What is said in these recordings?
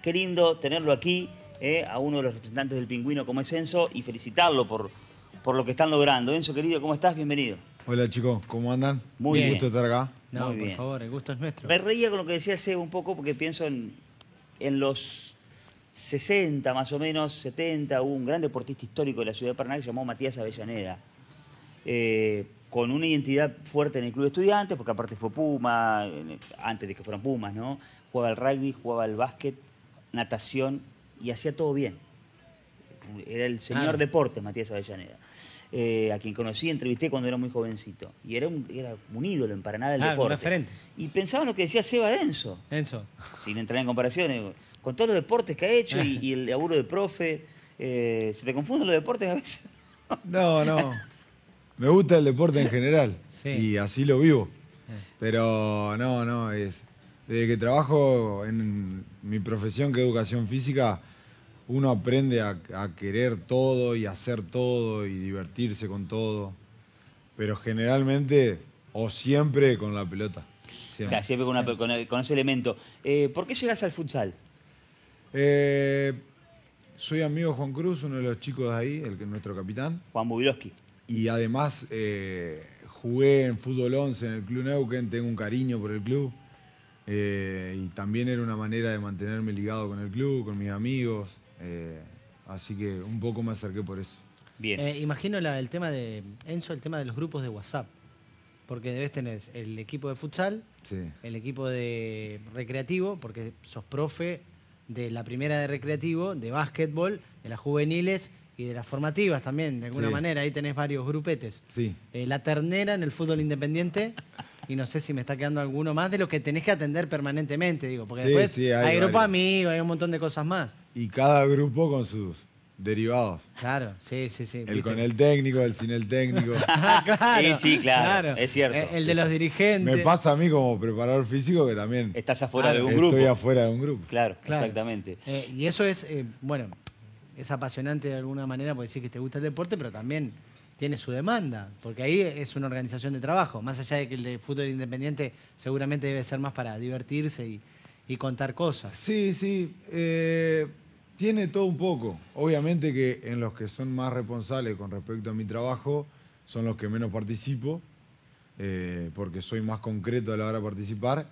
Qué lindo tenerlo aquí, eh, a uno de los representantes del pingüino como es Enzo, y felicitarlo por, por lo que están logrando. Enzo, querido, ¿cómo estás? Bienvenido. Hola chicos, ¿cómo andan? Muy bien. Un gusto estar acá. No, por favor, el gusto es nuestro. Me reía con lo que decía hace un poco porque pienso en, en los 60 más o menos, 70, hubo un gran deportista histórico de la ciudad de Paraná que llamó Matías Avellaneda. Eh, con una identidad fuerte en el club de estudiantes, porque aparte fue Puma, antes de que fueran Pumas, ¿no? jugaba al rugby, jugaba al básquet, natación y hacía todo bien. Era el señor deportes, deporte, Matías Avellaneda. Eh, a quien conocí, entrevisté cuando era muy jovencito. Y era un, ídolo en Paraná del ah, deporte. Referente. Y pensaba en lo que decía Seba Denso. Denso. Sin entrar en comparaciones. Con todos los deportes que ha hecho y, el laburo de profe. Eh, ¿Se te confunden los deportes a veces? no, no. Me gusta el deporte en general. Y así lo vivo. Eh. Pero no, no, es desde que trabajo en mi profesión que es educación física, uno aprende a, querer todo y hacer todo y divertirse con todo, pero generalmente o siempre con la pelota. Siempre, claro, siempre con, ese elemento. Eh, ¿Por qué llegas al futsal? Eh, soy amigo Juan Cruz, uno de los chicos ahí, el, que nuestro capitán. Juan Bubiloski. Y además eh, jugué en fútbol 11 en el Club Neuquén, tengo un cariño por el club. Eh, y también era una manera de mantenerme ligado con el club, con mis amigos. Eh, así que un poco me acerqué por eso. Bien. Eh, imagino el tema de, Enzo, el tema de los grupos de WhatsApp. Porque debes tener el equipo de futsal, el equipo de recreativo, porque sos profe de la primera de recreativo, de básquetbol, de las juveniles y de las formativas también, de alguna manera. Ahí tenés varios grupetes. Sí. la ternera en el fútbol independiente. y no sé si me está quedando alguno más de los que tenés que atender permanentemente, digo, porque después hay, grupo amigo, hay un montón de cosas más. Y cada grupo con sus derivados. Claro, sí, sí, sí. El con el técnico, el sin el técnico. Ah, claro, sí, sí, claro, Es cierto. El, de los dirigentes. Me pasa a mí como preparador físico que también. Estás afuera de un grupo. Estoy afuera de un grupo. Claro, exactamente. Eh, y eso es, eh, bueno, es apasionante de alguna manera, porque sí que te gusta el deporte, pero también tiene su demanda, porque ahí es una organización de trabajo, más allá de que el de fútbol independiente seguramente debe ser más para divertirse y, contar cosas. Sí, sí, eh, tiene todo un poco. Obviamente que en los que son más responsables con respecto a mi trabajo son los que menos participo, eh, porque soy más concreto a la hora de participar,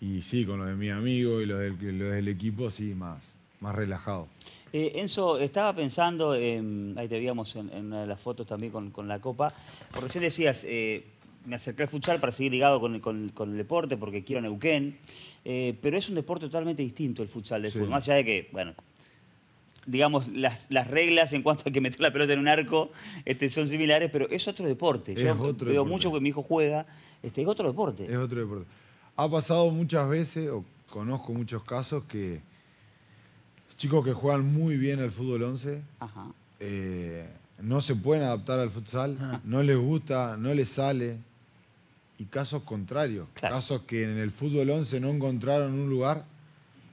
y sí, con los de mi amigo y los del, los del equipo, sí, más. Más relajado. Eh, Enzo, estaba pensando, ahí te veíamos en, una de las fotos también con, la copa, porque recién decías, eh, me acerqué al futsal para seguir ligado con, el deporte porque quiero Neuquén, eh, pero es un deporte totalmente distinto el futsal del fútbol, más allá de que, bueno, digamos, las, reglas en cuanto a que meter la pelota en un arco este, son similares, pero es otro deporte. Es Yo veo mucho que mi hijo juega, este, es otro deporte. Es otro deporte. Ha pasado muchas veces, o conozco muchos casos que chicos que juegan muy bien al fútbol 11, eh, no se pueden adaptar al futsal, ah. no les gusta, no les sale. Y casos contrarios, casos que en el fútbol 11 no encontraron un lugar,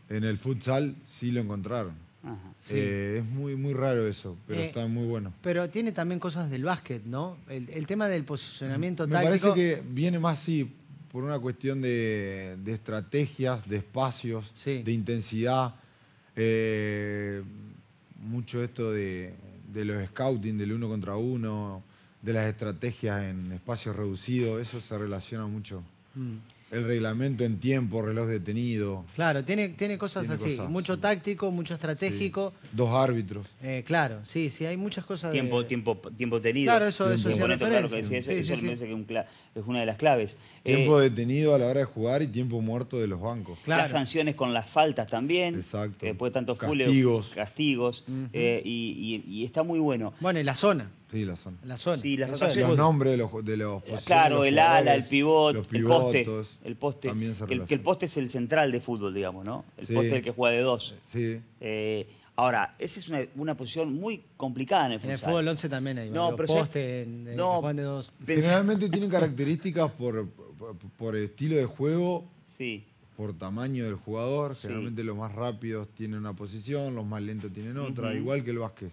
en el futsal sí lo encontraron. Eh, es muy, muy raro eso, pero eh, está muy bueno. Pero tiene también cosas del básquet, ¿no? El, tema del posicionamiento Me parece que viene más, sí, por una cuestión de, estrategias, de espacios, de intensidad eh, mucho esto de, los scouting, del uno contra uno, de las estrategias en espacios reducidos, eso se relaciona mucho. Mm. El reglamento en tiempo, reloj detenido. Claro, tiene, tiene cosas así. mucho táctico, mucho estratégico. Dos árbitros. Eh, claro, sí, sí, hay muchas cosas. Tiempo, tiempo, tiempo tenido. Claro, eso, es una de las claves. Tiempo eh, detenido a la hora de jugar y tiempo muerto de los bancos. Las sanciones con las faltas también. Exacto. después eh, tantos Castigos. castigos. y, está muy bueno. Bueno, y la zona. Sí, la zona. La zona. Sí, las Los nombres de los, de los Claro, el ala, el pivot, el poste. El poste. También se que el poste es el central de fútbol, digamos, ¿no? El poste del el que juega de dos. Sí. Eh, ahora, esa es una, una, posición muy complicada en el fútbol. En el fútbol 11 también hay. No, pero poste, en, en de dos. Generalmente tienen características por, por, estilo de juego. Sí por tamaño del jugador. Generalmente los más rápidos tienen una posición, los más lentos tienen otra, igual que el básquet.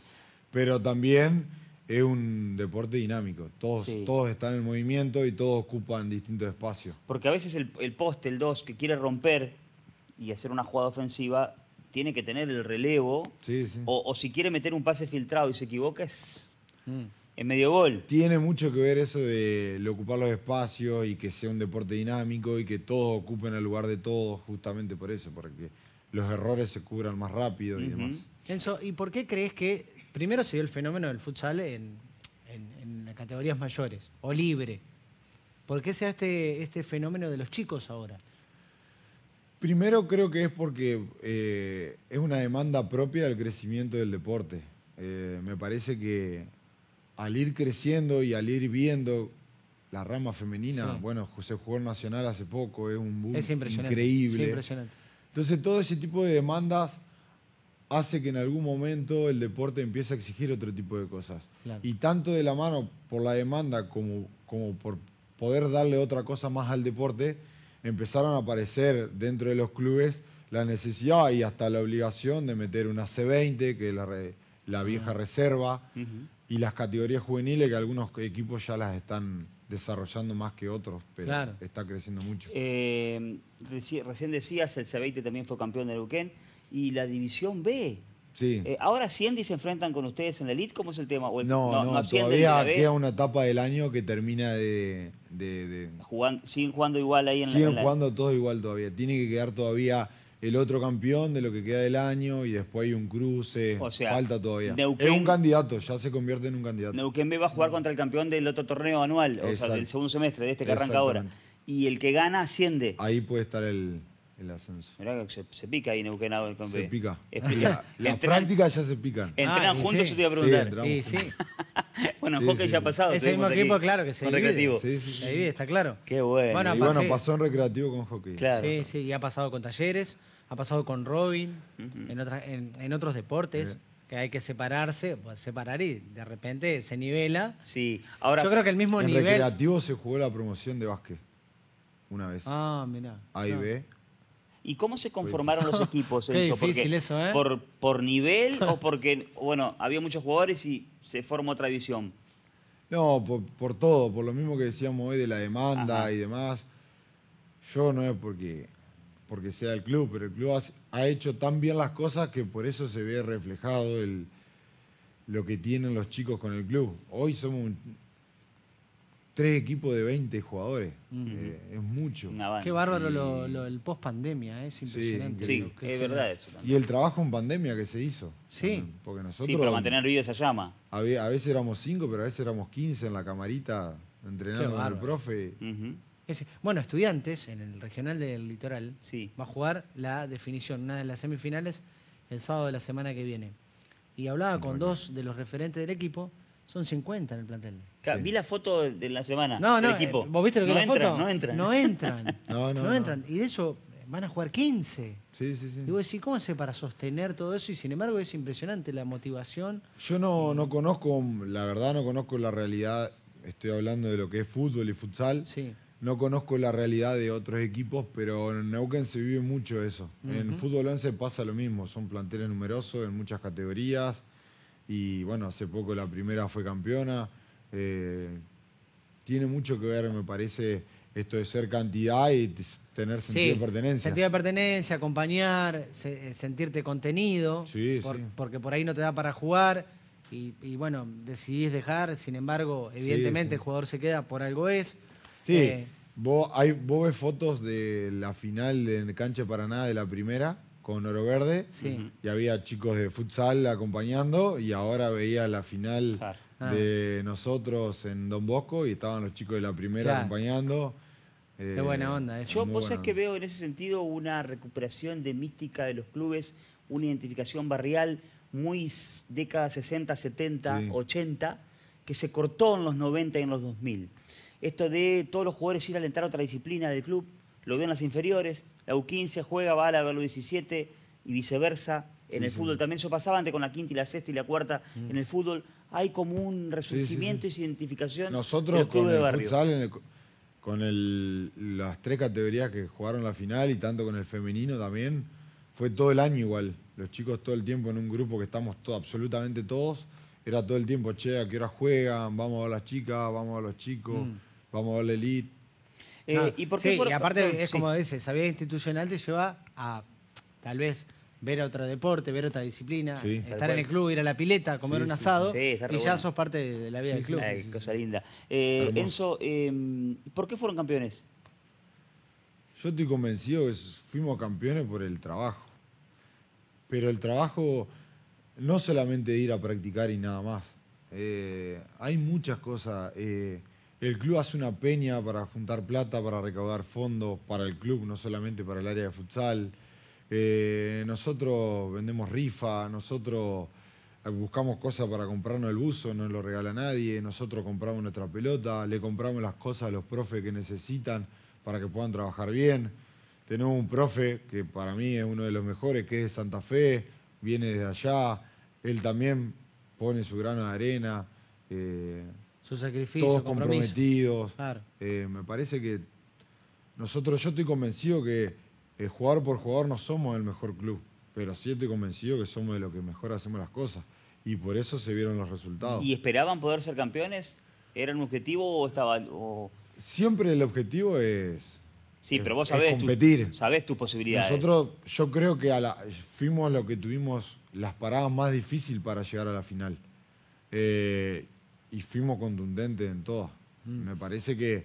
Pero también es un deporte dinámico. Todos, todos están en movimiento y todos ocupan distintos espacios. Porque a veces el, poste, el 2, que quiere romper y hacer una jugada ofensiva, tiene que tener el relevo. O, si quiere meter un pase filtrado y se equivoca, es mm. en medio gol. Tiene mucho que ver eso de ocupar los espacios y que sea un deporte dinámico y que todos ocupen el lugar de todos, justamente por eso, porque los errores se cubran más rápido y demás. ¿y por qué crees que Primero se dio el fenómeno del futsal en, categorías mayores, o libre. ¿Por qué se da este, este fenómeno de los chicos ahora? Primero creo que es porque eh, es una demanda propia del crecimiento del deporte. Eh, me parece que al ir creciendo y al ir viendo la rama femenina, bueno, José jugó nacional hace poco, es un boom es increíble. Entonces todo ese tipo de demandas hace que en algún momento el deporte empiece a exigir otro tipo de cosas. Y tanto de la mano por la demanda como, como por poder darle otra cosa más al deporte, empezaron a aparecer dentro de los clubes la necesidad y hasta la obligación de meter una C20, que es la, ah. vieja reserva, y las categorías juveniles que algunos equipos ya las están desarrollando más que otros, pero está creciendo mucho. Eh, recién decías, el C20 también fue campeón de Luquén y la División B. Sí. Eh, ahora ahora y se enfrentan con ustedes en la Elite, ¿cómo es el tema? no, todavía queda una etapa del año que termina de... siguen jugando igual ahí en la elite? Siguen jugando todos todo igual todavía. Tiene que quedar todavía el otro campeón de lo que queda del año y después hay un cruce. falta todavía. es un candidato, ya se convierte en un candidato. Neuquén B va a jugar contra el campeón del otro torneo anual, o sea, del segundo semestre, de este que arranca ahora. Y el que gana asciende. Ahí puede estar el, el ascenso. Mirá que se, pica ahí Neuquén Se pica. Las prácticas ya se pican. Entrenan ah, juntos, yo te iba a preguntar. Sí, sí. bueno, en hockey ya ha pasado. ese mismo equipo, claro, que se con Recreativo. está claro. Qué bueno. bueno pasó en recreativo con hockey. Claro. Sí, sí, y ha pasado con talleres, ha pasado con Robin, en, en, otros deportes. que hay que separarse, pues, separar y de repente se nivela. Sí, ahora. Yo creo que el mismo en nivel. recreativo se jugó la promoción de básquet una vez. Ah, mira A y B. ¿Y cómo se conformaron los equipos, Qué difícil eso, ¿eh? ¿Por, nivel o porque, bueno, había muchos jugadores y se formó otra visión. No, por, todo, por lo mismo que decíamos hoy de la demanda y demás. Yo no es porque, porque sea el club, pero el club ha, hecho tan bien las cosas que por eso se ve reflejado el, lo que tienen los chicos con el club. Hoy somos un, tres equipos de 20 jugadores. Eh, es mucho. Qué bárbaro lo, lo, el post pandemia, eh, es impresionante. Sí, es verdad eso. Y el trabajo en pandemia que se hizo. Sí. Porque nosotros. Sí, para mantener viva esa llama. A, veces éramos cinco, pero a veces éramos 15 en la camarita entrenando con el profe. bueno, estudiantes en el regional del litoral va a jugar la definición, una de las semifinales, el sábado de la semana que viene. Y hablaba con dos de los referentes del equipo son 50 en el plantel. Vi la foto de la semana del equipo. Eh, ¿Vos viste lo que la foto? No entran. No entran. no, no, entran. Y de eso van a jugar 15. Sí, sí, sí. Y vos ¿cómo hace para sostener todo eso? Y sin embargo es impresionante la motivación. Yo no, conozco, la verdad no conozco la realidad, estoy hablando de lo que es fútbol y futsal. Sí. No conozco la realidad de otros equipos, pero en Neuquén se vive mucho eso. En Fútbol 11 pasa lo mismo, son planteles numerosos en muchas categorías y bueno, hace poco la primera fue campeona. Eh, tiene mucho que ver, me parece, esto de ser cantidad y tener sentido de pertenencia. Sentido de pertenencia, acompañar, sentirte contenido, sí, sí. porque por ahí no te da para jugar y, bueno, decidís dejar, sin embargo, evidentemente el jugador se queda, por algo es. Sí, eh, vos, hay, ves fotos de la final en Cancha Paraná de la primera con Oro Verde y había chicos de futsal acompañando y ahora veía la final ah. de nosotros en Don Bosco y estaban los chicos de la primera acompañando. Qué eh, buena onda eso. Yo vos es que veo en ese sentido una recuperación de mística de los clubes, una identificación barrial muy década 60, 70, 80, que se cortó en los 90 y en los 2000. Esto de todos los jugadores ir a alentar otra disciplina del club, lo veo en las inferiores, la U15 juega, va a la U17 y viceversa. En el fútbol también eso pasaba antes con la quinta y la sexta y la cuarta. Mm. En el fútbol hay como un resurgimiento y identificación. Nosotros los con el de Futsal, con las tres categorías que jugaron la final y tanto con el femenino también, fue todo el año igual. Los chicos todo el tiempo en un grupo que estamos absolutamente todos, era todo el tiempo, che, ¿a qué hora juegan? Vamos a ver las chicas, vamos a ver los chicos, mm. vamos a ver la elite eh, ¿y aparte es como dices, vida institucional te lleva a tal vez ver otro deporte, ver otra disciplina, estar en el club, ir a la pileta, comer un asado y ya sos parte de la vida del club. cosa linda. Eh, Enzo, em, ¿por qué fueron campeones? Yo estoy convencido que fuimos campeones por el trabajo. Pero el trabajo no solamente ir a practicar y nada más. Eh, hay muchas cosas. El club hace una peña para juntar plata, para recaudar fondos para el club, no solamente para el área de futsal. Eh, nosotros vendemos rifa, nosotros buscamos cosas para comprarnos el buzo, no lo regala nadie, nosotros compramos nuestra pelota, le compramos las cosas a los profes que necesitan para que puedan trabajar bien. Tenemos un profe que para mí es uno de los mejores, que es de Santa Fe, viene desde allá, él también pone su grano de arena. Eh, su sacrificio. Todos comprometidos. Eh, me parece que nosotros, yo estoy convencido que eh, jugador por jugador no somos el mejor club, pero sí estoy convencido que somos de lo que mejor hacemos las cosas. Y por eso se vieron los resultados. ¿Y esperaban poder ser campeones? ¿Era un objetivo o estaba.? Siempre el objetivo es. Sí, pero vos sabés, competir. Tu, sabés tus posibilidades. Nosotros, yo creo que a la, fuimos lo que tuvimos las paradas más difíciles para llegar a la final. Eh, y fuimos contundentes en todas. Mm. Me parece que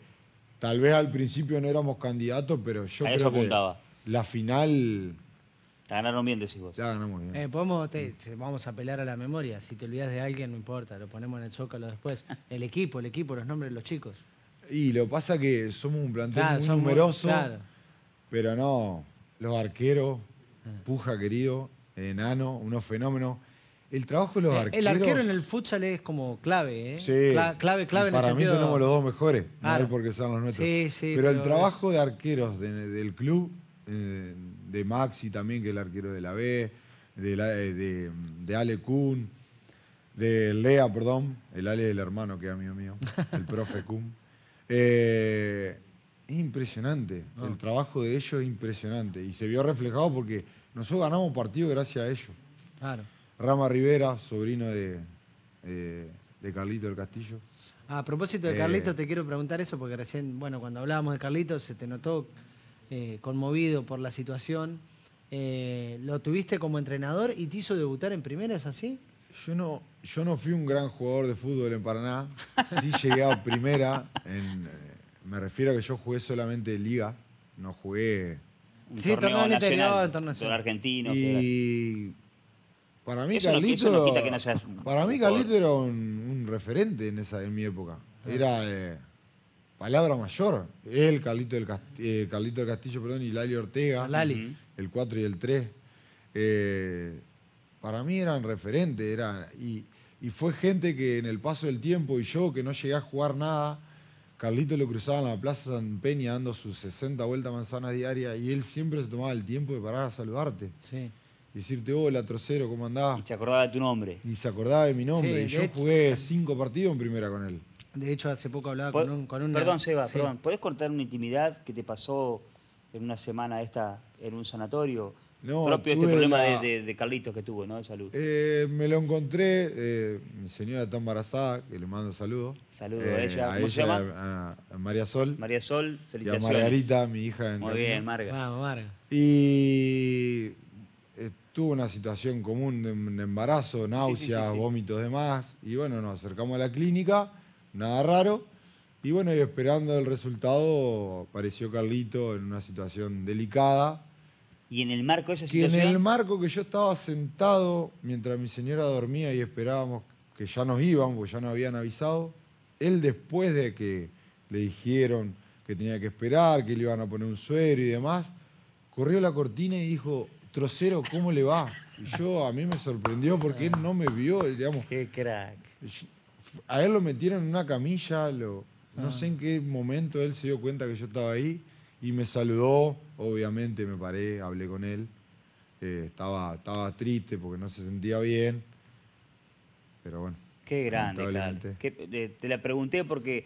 tal vez al principio no éramos candidatos, pero yo A creo que la final la ganaron bien, decís vos. La ganamos bien. Eh, podemos, vamos a apelar a la memoria. Si te olvidas de alguien, no importa. Lo ponemos en el zócalo después. El equipo, el equipo, los nombres de los chicos. Y lo pasa que somos un plantel muy numeroso, pero no, los arqueros, ah. Puja querido, Enano, unos fenómenos. El trabajo de los eh, arqueros. El arquero en el futsal es como clave, ¿eh? Sí. clave, clave en el sentido. Para mí tenemos los dos mejores, no porque sean los nuestros. Sí, sí, pero, el trabajo de arqueros del club, eh, de Maxi también, que es el arquero de la B, eh, de, de, Ale Kuhn, de Lea, perdón, el Ale del hermano que es amigo mío, el profe Kuhn. es impresionante, ah. el trabajo de ellos es impresionante y se vio reflejado porque nosotros ganamos partido gracias a ellos. Claro. Rama Rivera, sobrino de, Carlito del Castillo. a propósito de Carlito, eh, te quiero preguntar eso, porque recién, bueno, cuando hablábamos de Carlito, se te notó eh, conmovido por la situación. Eh, lo tuviste como entrenador y te hizo debutar en primera, ¿es así? Yo no, yo no fui un gran jugador de fútbol en Paraná. Sí llegué a primera. me refiero a que yo jugué solamente liga. No jugué. sí, torneo, nacional, Torneo Argentino. Y para mí, Carlito, para mí era un, referente en, esa, en mi época. Ah. Era eh, palabra mayor. Él, eh, Carlito del, Castillo, perdón, y Lali Ortega, Lali. el 4 y el 3. Eh, para mí eran referentes. y, fue gente que en el paso del tiempo y yo que no llegué a jugar nada, Carlito lo cruzaba en la Plaza San Peña dando sus 60 vueltas manzanas diarias y él siempre se tomaba el tiempo de parar a saludarte. Sí decirte, hola, trocero, ¿cómo andás? Y se acordaba de tu nombre. Y se acordaba de mi nombre. y yo jugué eh, cinco partidos en primera con él. De hecho, hace poco hablaba con un, Perdón, Seba, perdón. ¿Podés contar una intimidad que te pasó en una semana esta en un sanatorio? No, propio este problema de, Carlitos que tuvo, ¿no? De salud. Eh, me lo encontré, eh, mi señora está embarazada, que le mando saludos. Saludos a ella. ¿Cómo se llama? A, María Sol. María Sol, felicidades. a Margarita, mi hija. Muy bien, Marga. Vamos, Marga. Y eh, tuvo una situación común de, embarazo, náuseas, vómitos, demás. Y bueno, nos acercamos a la clínica, nada raro. Y bueno, y esperando el resultado, apareció Carlito en una situación delicada. ¿Y en el marco de esa situación? Que en el marco que yo estaba sentado mientras mi señora dormía y esperábamos que ya nos iban, porque ya nos habían avisado. Él, después de que le dijeron que tenía que esperar, que le iban a poner un suero y demás, corrió la cortina y dijo: Trocero, ¿cómo le va? Y yo, a mí me sorprendió porque él no me vio, digamos. Qué crack. A él lo metieron en una camilla, no ah. sé en qué momento él se dio cuenta que yo estaba ahí y me saludó, obviamente me paré, hablé con él. Eh, estaba, triste porque no se sentía bien, pero bueno. Qué grande, claro. Eh, te la pregunté porque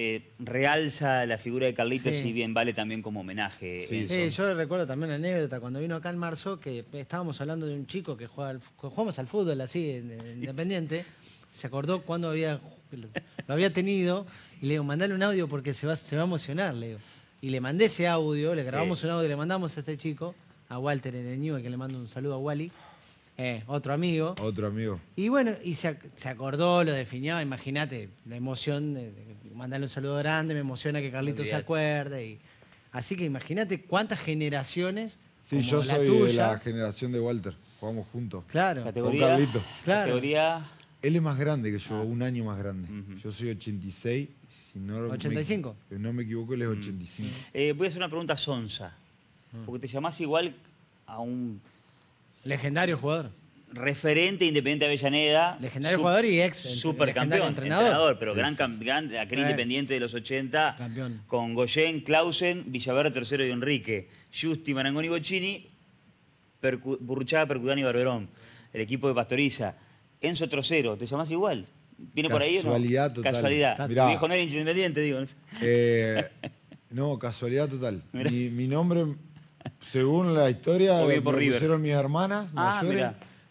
eh, realza la figura de Carlitos, y bien vale también como homenaje. Eh. Sí, eh, yo recuerdo también una anécdota cuando vino acá en marzo que estábamos hablando de un chico que jugamos al fútbol así, independiente. Se acordó cuando había, lo había tenido y le digo, mandale un audio porque se va, a emocionar, le digo. Y le mandé ese audio, le grabamos un audio, y le mandamos a este chico, a Walter en el New, que le mando un saludo a Wally. Eh, otro amigo. Otro amigo. Y bueno, y se, acordó, lo definió, imagínate, la emoción de, mandarle un saludo grande, me emociona que Carlito se acuerde. Y, así que imagínate cuántas generaciones Sí, yo la soy la generación de Walter. Jugamos juntos. Claro. Con Carlito. Claro. Él es más grande que yo, ah. un año más grande. Yo soy 86, si no... me- 85. Eh, no me equivoco, él es 85. Mm. Eh, voy a hacer una pregunta sonsa. Ah. Porque te llamás igual a un Legendario jugador. Referente Independiente Avellaneda. Legendario jugador y ex. Supercampeón, entrenador. entrenador pero gran, campeón, aquel eh. Independiente de los 80. Campeón. Con Goyen, Clausen, villaverde tercero y Enrique. Justi, Marangoni y Bocini. Percu y Barberón. El equipo de Pastoriza. Enzo Trocero, ¿te llamas igual? ¿Viene por ahí o no? Casualidad total. Casualidad. mi hijo no era independiente, digo. Eh, no, casualidad total. mi, nombre según la historia, lo hicieron mis hermanas ah,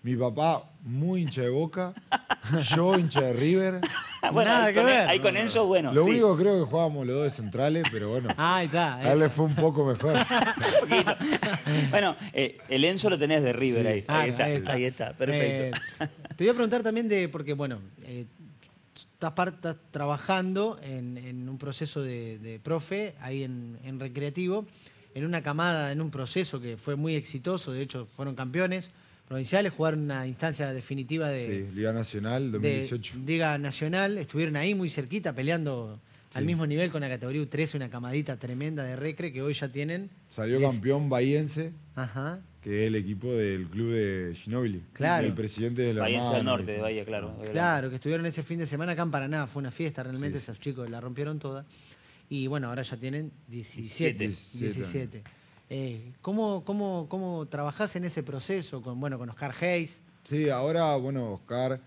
mi papá muy hincha de Boca, yo hincha de River. Bueno, ahí con, Enzo, bueno. Lo único creo que jugábamos los dos de centrales, pero bueno, ahí está. a le fue un poco mejor. bueno, eh, el Enzo lo tenés de River ahí. Ah, ahí, está, ahí está. perfecto. Eh, te voy a preguntar también de, porque bueno, eh, estás, trabajando en, un proceso de, profe ahí en, en recreativo en una camada, en un proceso que fue muy exitoso, de hecho fueron campeones provinciales, jugaron una instancia definitiva de... Sí, Liga Nacional 2018. Liga Nacional, estuvieron ahí muy cerquita peleando al mismo nivel con la categoría U13, una camadita tremenda de Recre que hoy ya tienen. Salió campeón bahiense, que es el equipo del club de Ginobili, Claro. El presidente de la Bahiense del Norte, de Bahía, claro. Claro, que estuvieron ese fin de semana acá en Paraná, fue una fiesta, realmente esos chicos la rompieron toda y bueno, ahora ya tienen 17. 17. Eh, ¿cómo, cómo, trabajás en ese proceso con, bueno, con Oscar Hayes? Sí, ahora, bueno, Oscar,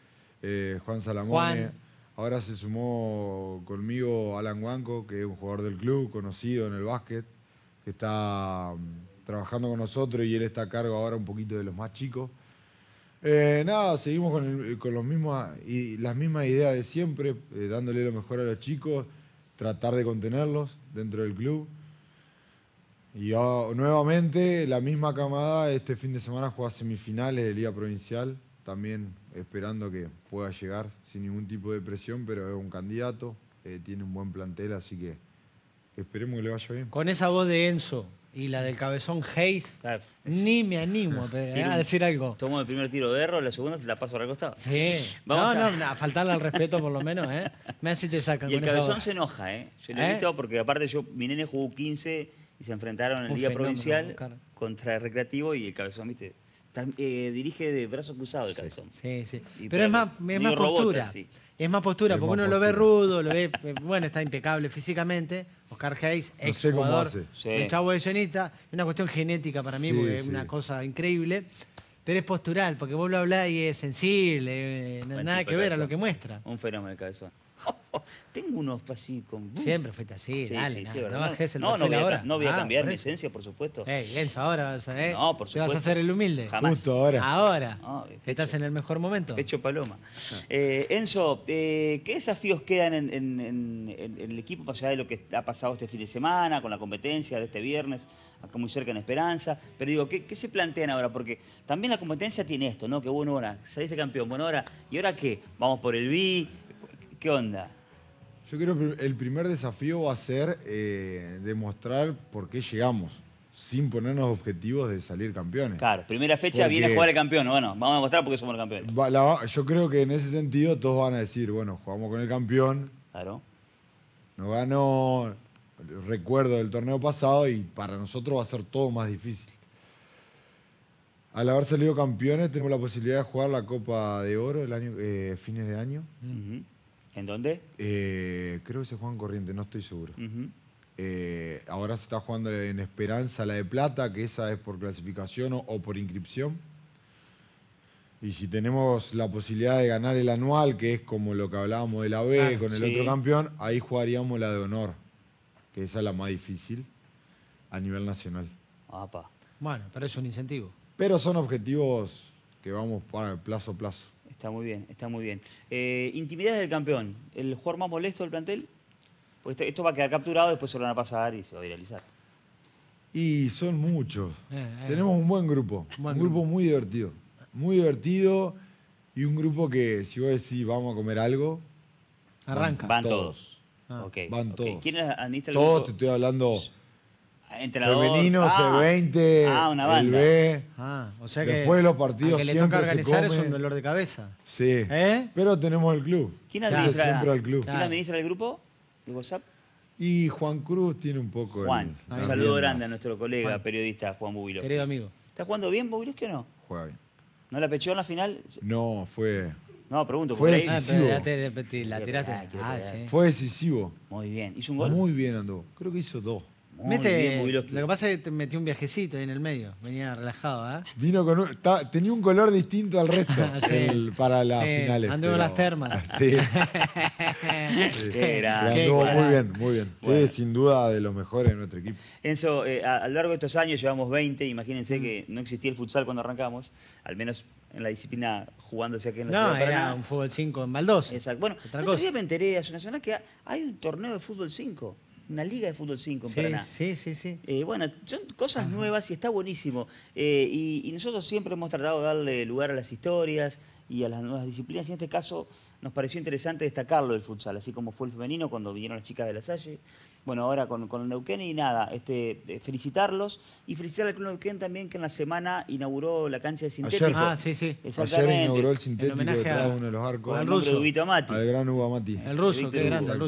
eh, Juan Salamone. Ahora se sumó conmigo Alan Guanco, que es un jugador del club conocido en el básquet, que está mm, trabajando con nosotros y él está a cargo ahora un poquito de los más chicos. Eh, nada, seguimos con, los mismos, y las mismas ideas de siempre, dándole lo mejor a los chicos tratar de contenerlos dentro del club. Y ah, nuevamente la misma camada, este fin de semana juega semifinales de Liga Provincial, también esperando que pueda llegar sin ningún tipo de presión, pero es un candidato, eh, tiene un buen plantel, así que esperemos que le vaya bien. Con esa voz de Enzo, y la del cabezón Hayes, ni me animo a decir algo. Tomo el primer tiro de error, la segunda te la paso el costado. Sí. Vamos no, a- no, a faltarle al respeto por lo menos, ¿eh? Me te sacan Y el cabezón se enoja, ¿eh? Yo lo he ¿Eh? visto porque aparte yo, mi nene jugó 15 y se enfrentaron en el día Provincial contra el Recreativo y el cabezón, viste, eh, dirige de brazo cruzado el calzón. Sí, sí. Pero es más, postura. Es más postura, porque uno lo ve rudo, lo ve, eh, bueno, está impecable físicamente. Oscar Hayes, ex jugador el Chavo de Sionista. Es una cuestión genética para mí, porque es una cosa increíble. Pero es postural, porque vos lo hablás y es sensible, eh, nada que ver a lo que muestra. Un fenómeno el cabezón. Tengo unos así con... Siempre fuiste así, sí, dale. no no, voy, A, ah, cambiar licencia por supuesto. Enzo, ahora vas a... ser hacer el humilde. Justo ahora. Ahora. estás en el mejor momento. Pecho paloma. Eh, Enzo, eh, ¿qué desafíos quedan en, el equipo más allá de lo que ha pasado este fin de semana, con la competencia de este viernes? acá muy cerca en Esperanza. Pero digo, ¿qué, se plantean ahora? Porque también la competencia tiene esto, ¿no? Que bueno, ahora saliste campeón, bueno, ahora, ¿y ahora qué? Vamos por el B, ¿Qué onda? Yo creo que el primer desafío va a ser eh, demostrar por qué llegamos, sin ponernos objetivos de salir campeones. Claro, primera fecha viene a jugar el campeón. Bueno, vamos a demostrar por qué somos el yo creo que en ese sentido todos van a decir, bueno, jugamos con el campeón. Claro. Nos ganó, recuerdo del torneo pasado y para nosotros va a ser todo más difícil. Al haber salido campeones tenemos la posibilidad de jugar la Copa de Oro el año, eh, fines de año. ¿En dónde? Eh, creo que se juega en Corriente, no estoy seguro. Eh, ahora se está jugando en Esperanza la de Plata, que esa es por clasificación o, por inscripción. Y si tenemos la posibilidad de ganar el anual, que es como lo que hablábamos de la B con el otro campeón, ahí jugaríamos la de honor, que esa es la más difícil a nivel nacional. Bueno, pero es un incentivo. Pero son objetivos que vamos para el plazo a plazo. Está muy bien, está muy bien. Eh, del campeón, ¿el jugador más molesto del plantel? Pues esto, va a quedar capturado, después se lo van a pasar y se va a viralizar. Y son muchos. Eh, eh. Tenemos un buen grupo, un grupo, muy divertido. Muy divertido y un grupo que, si vos decís, vamos a comer algo, arranca. Van, todos. Ah. Van todos. te estoy hablando Entrenador. Femenino, ah, C20. Ah, el B. Ah, o sea que Después los partidos que le toca organizar es un dolor de cabeza. Sí. ¿Eh? Pero tenemos el club. ¿Quién administra, siempre al club. ¿Quién administra el grupo de WhatsApp? Y Juan Cruz tiene un poco. Juan, un saludo grande a nuestro colega periodista Juan Bubiló. Querido amigo. ¿Está jugando bien Bubilosque o no? Juega bien. ¿No la pechó en la final? No, fue. No, pregunto. Fue decisivo. Ah, la tiraste. Ah, fue decisivo. Muy bien. ¿Hizo un gol? Muy bien andó. Creo que hizo dos lo que pasa es que te metí un viajecito ahí en el medio, venía relajado, ¿eh? Vino con un, tenía un color distinto al resto para las finales. Anduvo las termas. Sí. Anduvo muy bien, muy bien. sin duda de los mejores de nuestro equipo. Enzo, eh, a, lo largo de estos años, llevamos 20, imagínense que no existía el futsal cuando arrancamos, al menos en la disciplina jugándose aquí en la no, era un fútbol 5 en Baldosa. Exacto. Bueno, yo me enteré hace una semana que hay un torneo de fútbol 5 una liga de fútbol 5 en Paraná. Sí, sí, sí. Eh, bueno, son cosas nuevas y está buenísimo. Eh, y nosotros siempre hemos tratado de darle lugar a las historias y a las nuevas disciplinas. Y en este caso nos pareció interesante destacarlo del futsal, así como fue el femenino cuando vinieron las chicas de la Salle. Bueno, ahora con, con el Neuquén y nada, este, eh, felicitarlos y felicitar al Club Neuquén también que en la semana inauguró la cancha de sintético. Ah, Ayer, inauguró el sintético de homenaje a, uno de los arcos. Al ruso. Amati. Al gran Hugo El ruso, qué grande, el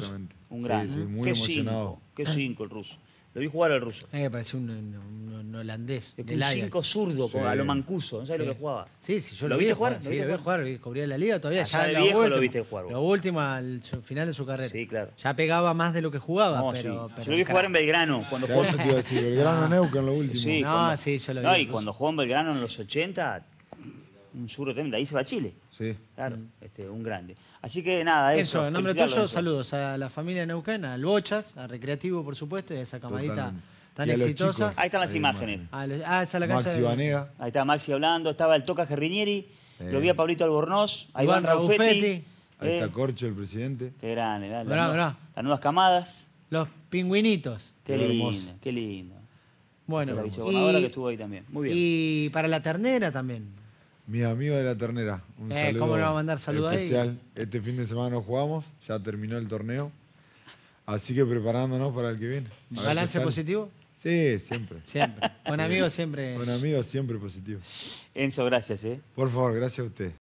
Un gran. muy qué emocionado. qué cinco el ruso. Lo vi jugar al ruso. Eh, me un, holandés. un 5 zurdo, sí. a lo mancuso. ¿No sabes lo que jugaba? Sí, sí, yo lo, lo viste jugar. ¿Lo sí, lo vi jugar, cubría la liga todavía. Allá ah, ya de viejo lo viste jugar. Lo último, al final de su carrera. Sí, claro. Ya pegaba más de lo que jugaba. pero, yo lo vi jugar en Belgrano. Cuando jugó... Eso te iba decir, belgrano ah. lo último. no, sí, yo lo vi. No, y cuando jugó en Belgrano en los 80, un seguro 30 Ahí se va a Chile. Sí. Claro, mm. este, un grande. Así que nada, eso. Eso, en nombre tuyo, saludos a la familia Neuquén, al Bochas, a Recreativo, por supuesto, y a esa camarita tan exitosa. Ahí están las imágenes. Ah, esa es la cancha Maxi de... Ahí está Maxi hablando, estaba el Toca Gerrinieri, lo vi a Pablito Albornoz, Iván, Iván Ahí está eh. Corcho, el presidente. Qué grande, ¿verdad? las, nuevas camadas. Los pingüinitos. Qué, lindo, qué lindo. Bueno, y, que estuvo ahí también. Muy bien. y para la ternera también. Mis amigos de la ternera. Un eh, saludo ¿Cómo le va a mandar saludos especial. Este fin de semana nos jugamos, ya terminó el torneo. Así que preparándonos para el que viene. ¿Balance positivo? Sí, siempre. Siempre. Con amigo siempre. Con amigo siempre positivo. Enzo, gracias. ¿eh? Por favor, gracias a usted.